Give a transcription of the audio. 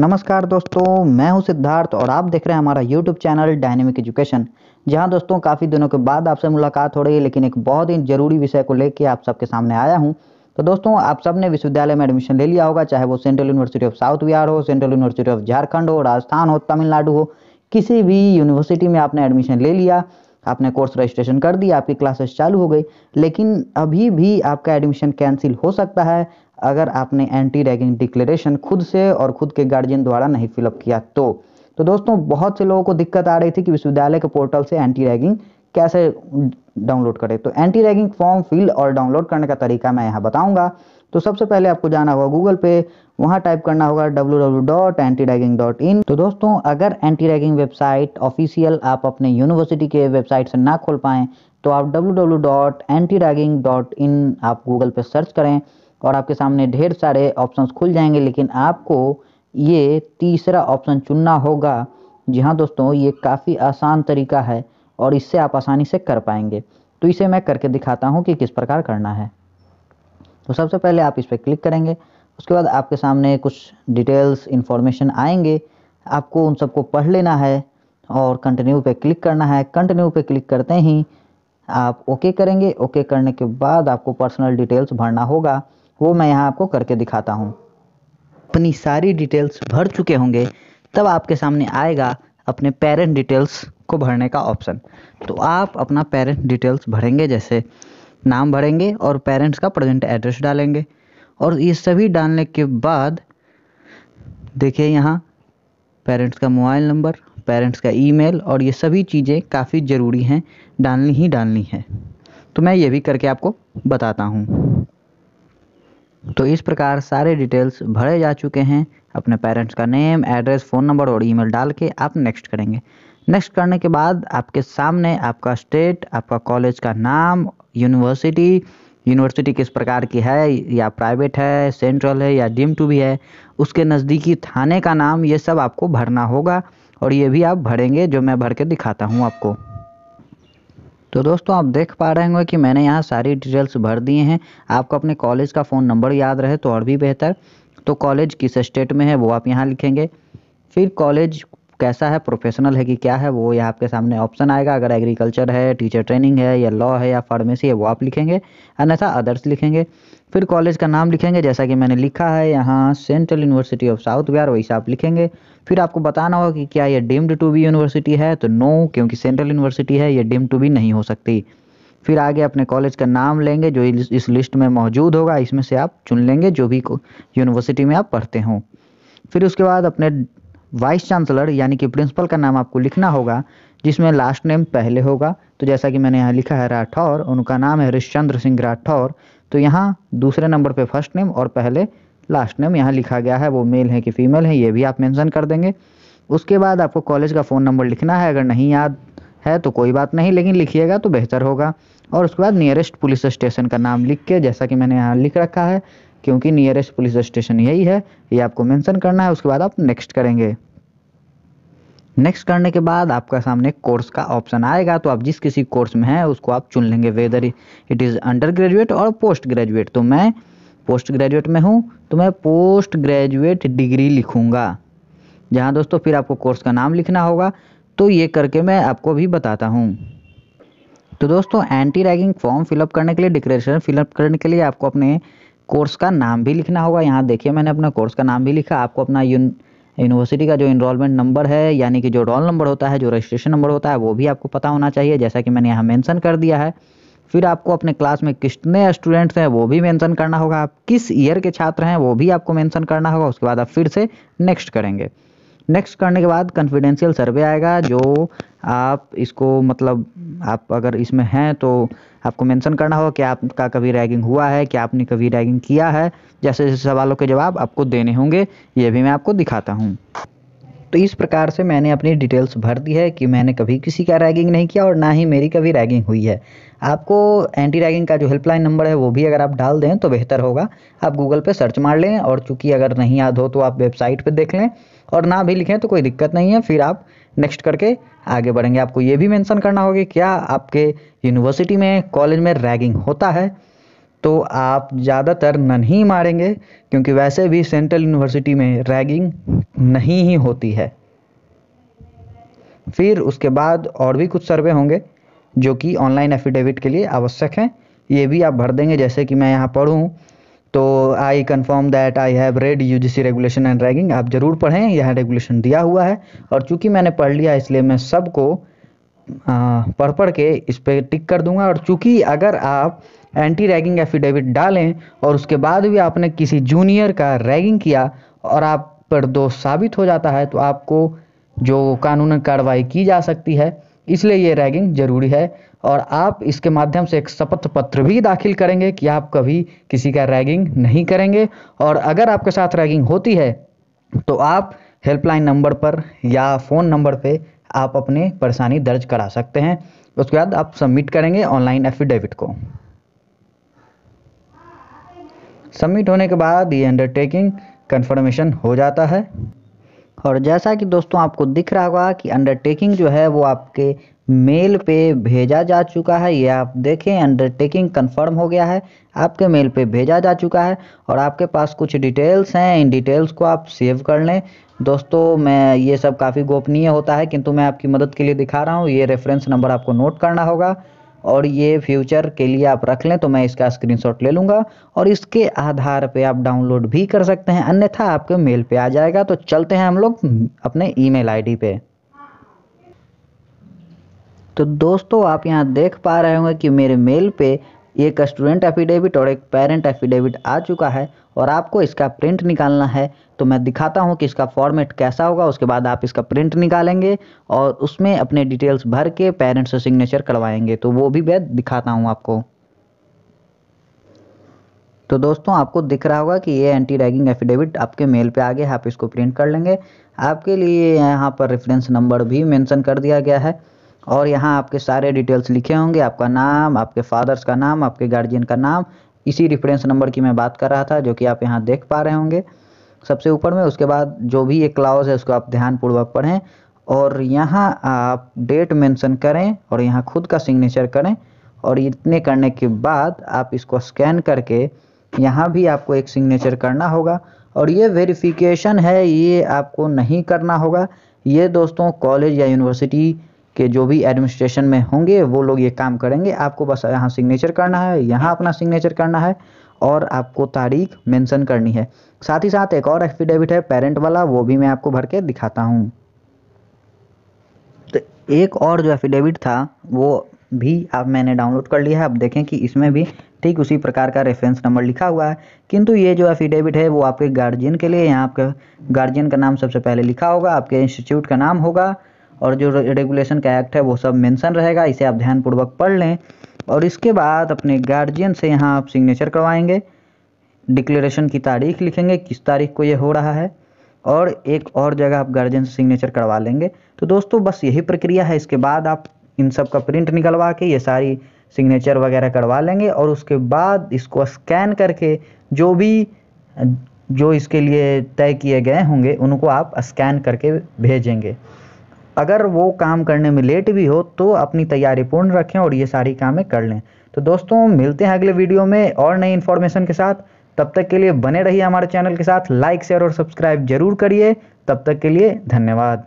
नमस्कार दोस्तों मैं हूं सिद्धार्थ और आप देख रहे हैं हमारा यूट्यूब चैनल डायनेमिक एजुकेशन जहां दोस्तों काफ़ी दिनों के बाद आपसे मुलाकात हो रही है लेकिन एक बहुत ही जरूरी विषय को लेकर आप सबके सामने आया हूं तो दोस्तों आप सब ने विश्वविद्यालय में एडमिशन ले लिया होगा चाहे वो Central University of South Bihar हो सेंट्रल यूनिवर्सिटी ऑफ झारखंड हो राजस्थान हो तमिलनाडु हो किसी भी यूनिवर्सिटी में आपने एडमिशन ले लिया आपने कोर्स रजिस्ट्रेशन कर दिया आपकी क्लासेस चालू हो गई लेकिन अभी भी आपका एडमिशन कैंसिल हो सकता है अगर आपने एंटी रैगिंग डिक्लेरेशन खुद से और खुद के गार्जियन द्वारा नहीं फिलअप किया तो तो दोस्तों बहुत से लोगों को दिक्कत आ रही थी कि विश्वविद्यालय के पोर्टल से एंटी रैगिंग कैसे डाउनलोड करें तो एंटी रैगिंग फॉर्म फिल और डाउनलोड करने का तरीका मैं यहाँ बताऊँगा तो सबसे पहले आपको जाना होगा गूगल पे वहाँ टाइप करना होगा इन तो दोस्तों अगर एंटी रैगिंग वेबसाइट ऑफिशियल आप अपने यूनिवर्सिटी के वेबसाइट से ना खोल पाएँ तो आप इन आप गूगल पे सर्च करें और आपके सामने ढेर सारे ऑप्शंस खुल जाएंगे लेकिन आपको ये तीसरा ऑप्शन चुनना होगा जी हाँ दोस्तों ये काफ़ी आसान तरीका है और इससे आप आसानी से कर पाएंगे तो इसे मैं करके दिखाता हूँ कि किस प्रकार करना है तो सबसे पहले आप इस पर क्लिक करेंगे उसके बाद आपके सामने कुछ डिटेल्स इन्फॉर्मेशन आएंगे आपको उन सबको पढ़ लेना है और कंटिन्यू पे क्लिक करना है कंटिन्यू पे क्लिक करते ही आप ओके करेंगे ओके करने के बाद आपको पर्सनल डिटेल्स भरना होगा वो मैं यहाँ आपको करके दिखाता हूँ अपनी सारी डिटेल्स भर चुके होंगे तब आपके सामने आएगा अपने पेरेंट डिटेल्स को भरने का ऑप्शन तो आप अपना पेरेंट डिटेल्स भरेंगे जैसे नाम भरेंगे और पेरेंट्स का प्रेजेंट एड्रेस डालेंगे और ये सभी डालने के बाद देखिए यहाँ पेरेंट्स का मोबाइल नंबर पेरेंट्स का ईमेल और ये सभी चीज़ें काफ़ी ज़रूरी हैं डालनी ही डालनी है तो मैं ये भी करके आपको बताता हूँ तो इस प्रकार सारे डिटेल्स भरे जा चुके हैं अपने पेरेंट्स का नेम एड्रेस फ़ोन नंबर और ईमेल डाल के आप नेक्स्ट करेंगे नेक्स्ट करने के बाद आपके सामने आपका स्टेट आपका कॉलेज का नाम यूनिवर्सिटी यूनिवर्सिटी किस प्रकार की है या प्राइवेट है सेंट्रल है या डीम टू भी है उसके नज़दीकी थाने का नाम ये सब आपको भरना होगा और ये भी आप भरेंगे जो मैं भर के दिखाता हूँ आपको तो दोस्तों आप देख पा रहे होंगे कि मैंने यहाँ सारी डिटेल्स भर दिए हैं आपको अपने कॉलेज का फ़ोन नंबर याद रहे तो और भी बेहतर तो कॉलेज किस स्टेट में है वो आप यहाँ लिखेंगे फिर कॉलेज कैसा है प्रोफेशनल है कि क्या है वो यहाँ आपके सामने ऑप्शन आएगा अगर एग्रीकल्चर है टीचर ट्रेनिंग है या लॉ है या फार्मेसी है वो आप लिखेंगे अन्यथा अदर्स लिखेंगे फिर कॉलेज का नाम लिखेंगे जैसा कि मैंने लिखा है यहाँ Central University of South Bihar वैसा आप लिखेंगे फिर आपको बताना होगा कि क्या ये डीम्ड टू बी यूनिवर्सिटी है तो नो क्योंकि सेंट्रल यूनिवर्सिटी है ये डीम्ड टू बी नहीं हो सकती फिर आगे अपने कॉलेज का नाम लेंगे जो इस लिस्ट में मौजूद होगा इसमें से आप चुन लेंगे जो भी यूनिवर्सिटी में आप पढ़ते हों फिर उसके बाद अपने वाइस चांसलर यानी कि प्रिंसिपल का नाम आपको लिखना होगा जिसमें लास्ट नेम पहले होगा तो जैसा कि मैंने यहाँ लिखा है राठौर उनका नाम है हरिश्चंद्र सिंह राठौर तो यहाँ दूसरे नंबर पे फर्स्ट नेम और पहले लास्ट नेम यहाँ लिखा गया है वो मेल है कि फीमेल है ये भी आप मेंशन कर देंगे उसके बाद आपको कॉलेज का फ़ोन नंबर लिखना है अगर नहीं याद है तो कोई बात नहीं लेकिन लिखिएगा तो बेहतर होगा और उसके बाद नियरेस्ट पुलिस स्टेशन का नाम लिख के जैसा कि मैंने यहाँ लिख रखा है क्योंकि नियरेस्ट पुलिस स्टेशन यही है ये आपको मेंशन करना है उसके बाद आप नेक्स्ट करेंगे नेक्स्ट करने के बाद आपका सामने कोर्स का ऑप्शन आएगा तो आप जिस किसी कोर्स में हैं उसको आप चुन लेंगे whether it is under graduate और पोस्ट ग्रेजुएट तो मैं पोस्ट ग्रेजुएट में हूँ तो मैं पोस्ट ग्रेजुएट डिग्री लिखूँगा जहाँ दोस्तों फिर आपको कोर्स का नाम लिखना होगा तो ये करके मैं आपको भी बताता हूँ तो दोस्तों एंटी रैगिंग फॉर्म फिलअप करने के लिए डिक्लेरेशन फिलअप करने के लिए आपको अपने कोर्स का नाम भी लिखना होगा यहाँ देखिए मैंने अपना कोर्स का नाम भी लिखा आपको अपना यून यूनिवर्सिटी का जो इनरोलमेंट नंबर है यानी कि जो रोल नंबर होता है जो रजिस्ट्रेशन नंबर होता है वो भी आपको पता होना चाहिए जैसा कि मैंने यहाँ मेंशन कर दिया है फिर आपको अपने क्लास में कितने स्टूडेंट्स हैं वो भी मेंशन करना होगा आप किस ईयर के छात्र हैं वो भी आपको मेंशन करना होगा उसके बाद आप फिर से नेक्स्ट करेंगे नेक्स्ट करने के बाद कन्फिडेंशियल सर्वे आएगा जो आप इसको मतलब आप अगर इसमें हैं तो आपको मेंशन करना होगा कि आपका कभी रैगिंग हुआ है कि आपने कभी रैगिंग किया है जैसे जैसे सवालों के जवाब आपको देने होंगे ये भी मैं आपको दिखाता हूँ तो इस प्रकार से मैंने अपनी डिटेल्स भर दी है कि मैंने कभी किसी का रैगिंग नहीं किया और ना ही मेरी कभी रैगिंग हुई है आपको एंटी रैगिंग का जो हेल्पलाइन नंबर है वो भी अगर आप डाल दें तो बेहतर होगा आप गूगल पे सर्च मार लें और चूंकि अगर नहीं याद हो तो आप वेबसाइट पे देख लें और ना भी लिखें तो कोई दिक्कत नहीं है फिर आप नेक्स्ट करके आगे बढ़ेंगे आपको ये भी मेंशन करना होगा क्या आपके यूनिवर्सिटी में कॉलेज में रैगिंग होता है तो आप ज़्यादातर नहीं मारेंगे क्योंकि वैसे भी सेंट्रल यूनिवर्सिटी में रैगिंग नहीं ही होती है फिर उसके बाद और भी कुछ सर्वे होंगे जो कि ऑनलाइन एफिडेविट के लिए आवश्यक हैं ये भी आप भर देंगे जैसे कि मैं यहाँ पढ़ूँ तो I confirm that I have read U G C regulation and ragging आप ज़रूर पढ़ें यहाँ रेगुलेशन दिया हुआ है और चूंकि मैंने पढ़ लिया इसलिए मैं सबको पढ़ पढ़ के इस पर टिक कर दूंगा और चूंकि अगर आप एंटी रैगिंग एफिडेविट डालें और उसके बाद भी आपने किसी जूनियर का रैगिंग किया और आप पर दोष साबित हो जाता है तो आपको जो कानूनन कार्रवाई की जा सकती है इसलिए ये रैगिंग जरूरी है और आप इसके माध्यम से एक शपथ पत्र भी दाखिल करेंगे कि आप कभी किसी का रैगिंग नहीं करेंगे और अगर आपके साथ रैगिंग होती है तो आप हेल्पलाइन नंबर पर या फ़ोन नंबर पे आप अपने परेशानी दर्ज करा सकते हैं उसके बाद आप सबमिट करेंगे ऑनलाइन एफिडेविट को सबमिट होने के बाद ये अंडरटेकिंग कन्फर्मेशन हो जाता है और जैसा कि दोस्तों आपको दिख रहा होगा कि अंडरटेकिंग जो है वो आपके मेल पे भेजा जा चुका है ये आप देखें अंडरटेकिंग कंफर्म हो गया है आपके मेल पे भेजा जा चुका है और आपके पास कुछ डिटेल्स हैं इन डिटेल्स को आप सेव कर लें दोस्तों मैं ये सब काफ़ी गोपनीय होता है किंतु मैं आपकी मदद के लिए दिखा रहा हूँ ये रेफरेंस नंबर आपको नोट करना होगा और ये फ्यूचर के लिए आप रख लें तो मैं इसका स्क्रीनशॉट ले लूँगा और इसके आधार पे आप डाउनलोड भी कर सकते हैं अन्यथा आपके मेल पे आ जाएगा तो चलते हैं हम लोग अपने ईमेल आईडी पे तो दोस्तों आप यहाँ देख पा रहे होंगे कि मेरे मेल पे एक स्टूडेंट एफिडेविट और एक पेरेंट एफिडेविट आ चुका है और आपको इसका प्रिंट निकालना है तो मैं दिखाता हूँ कि इसका फॉर्मेट कैसा होगा उसके बाद आप इसका प्रिंट निकालेंगे और उसमें अपने डिटेल्स भर के पेरेंट्स से सिग्नेचर करवाएंगे तो वो भी मैं दिखाता हूँ आपको तो दोस्तों आपको दिख रहा होगा कि ये एंटी रैगिंग एफिडेविट आपके मेल पे आ गया आप इसको प्रिंट कर लेंगे आपके लिए यहाँ पर रेफरेंस नंबर भी मेंशन कर दिया गया है और यहाँ आपके सारे डिटेल्स लिखे होंगे आपका नाम आपके फादर्स का नाम आपके गार्जियन का नाम इसी रिफरेंस नंबर की मैं बात कर रहा था जो कि आप यहाँ देख पा रहे होंगे सबसे ऊपर में उसके बाद जो भी एक क्लाउज है उसको आप ध्यानपूर्वक पढ़ें और यहाँ आप डेट मेंशन करें और यहाँ खुद का सिग्नेचर करें और इतने करने के बाद आप इसको स्कैन करके यहाँ भी आपको एक सिग्नेचर करना होगा और ये वेरिफिकेशन है ये आपको नहीं करना होगा ये दोस्तों कॉलेज या यूनिवर्सिटी कि जो भी एडमिनिस्ट्रेशन में होंगे वो लोग ये काम करेंगे आपको बस यहाँ सिग्नेचर करना है यहाँ अपना सिग्नेचर करना है और आपको तारीख मेंशन करनी है साथ ही साथ एक और एफिडेविट है पेरेंट वाला वो भी मैं आपको भर के दिखाता हूँ तो एक और जो एफिडेविट था वो भी आप मैंने डाउनलोड कर लिया है अब देखें कि इसमें भी ठीक उसी प्रकार का रेफरेंस नंबर लिखा हुआ है किंतु ये जो एफिडेविट है वो आपके गार्जियन के लिए यहाँ आपके गार्जियन का नाम सबसे पहले लिखा होगा आपके इंस्टीट्यूट का नाम होगा और जो रेगुलेशन का एक्ट है वो सब मेंशन रहेगा इसे आप ध्यानपूर्वक पढ़ लें और इसके बाद अपने गार्जियन से यहाँ आप सिग्नेचर करवाएंगे डिक्लेरेशन की तारीख लिखेंगे किस तारीख को ये हो रहा है और एक और जगह आप गार्जियन से सिग्नेचर करवा लेंगे तो दोस्तों बस यही प्रक्रिया है इसके बाद आप इन सब का प्रिंट निकलवा के ये सारी सिग्नेचर वगैरह करवा लेंगे और उसके बाद इसको स्कैन करके जो भी जो इसके लिए तय किए गए होंगे उनको आप स्कैन करके भेजेंगे अगर वो काम करने में लेट भी हो तो अपनी तैयारी पूर्ण रखें और ये सारी कामें कर लें तो दोस्तों मिलते हैं अगले वीडियो में और नई इन्फॉर्मेशन के साथ तब तक के लिए बने रहिए हमारे चैनल के साथ लाइक शेयर और सब्सक्राइब जरूर करिए तब तक के लिए धन्यवाद